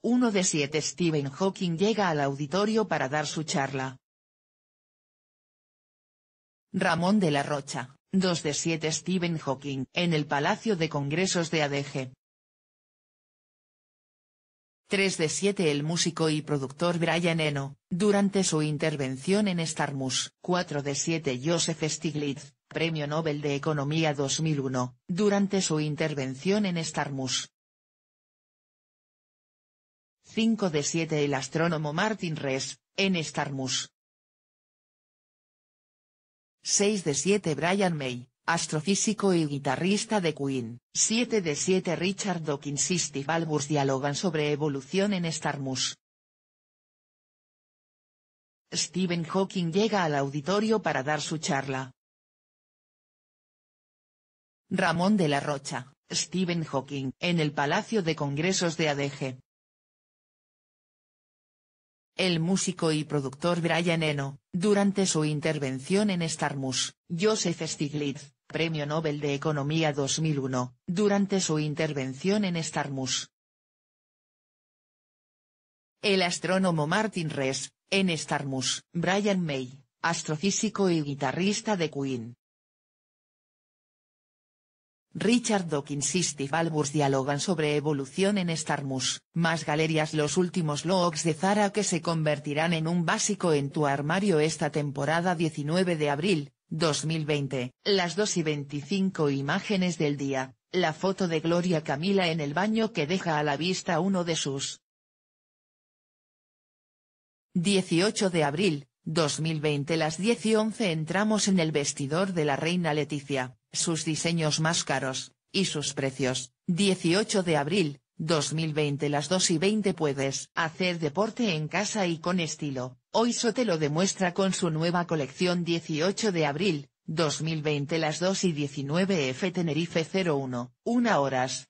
1 de 7 Stephen Hawking llega al auditorio para dar su charla. Ramón de la Rocha, 2 de 7 Stephen Hawking, en el Palacio de Congresos de ADG. 3 de 7 El músico y productor Brian Eno, durante su intervención en Starmus. 4 de 7 Joseph Stiglitz, Premio Nobel de Economía 2001, durante su intervención en Starmus. 5 de 7 el astrónomo Martin Rees, en Starmus. 6 de 7 Brian May, astrofísico y guitarrista de Queen. 7 de 7 Richard Dawkins y Steve Albus dialogan sobre evolución en Starmus. Stephen Hawking llega al auditorio para dar su charla. Ramón de la Rocha, Stephen Hawking, en el Palacio de Congresos de ADG. El músico y productor Brian Eno, durante su intervención en Starmus, Joseph Stiglitz, Premio Nobel de Economía 2001, durante su intervención en Starmus. El astrónomo Martin Rees, en Starmus, Brian May, astrofísico y guitarrista de Queen, Richard Dawkins y Balbus dialogan sobre evolución en Star Más galerías Los últimos logs de Zara que se convertirán en un básico en tu armario esta temporada 19 de abril, 2020. Las 2 y 25 imágenes del día. La foto de Gloria Camila en el baño que deja a la vista uno de sus 18 de abril, 2020 Las 10 y 11 entramos en el vestidor de la reina Leticia sus diseños más caros, y sus precios. 18 de abril, 2020 Las 2 y 20 puedes hacer deporte en casa y con estilo. Hoy te lo demuestra con su nueva colección 18 de abril, 2020 Las 2 y 19 F Tenerife 01. 1 horas,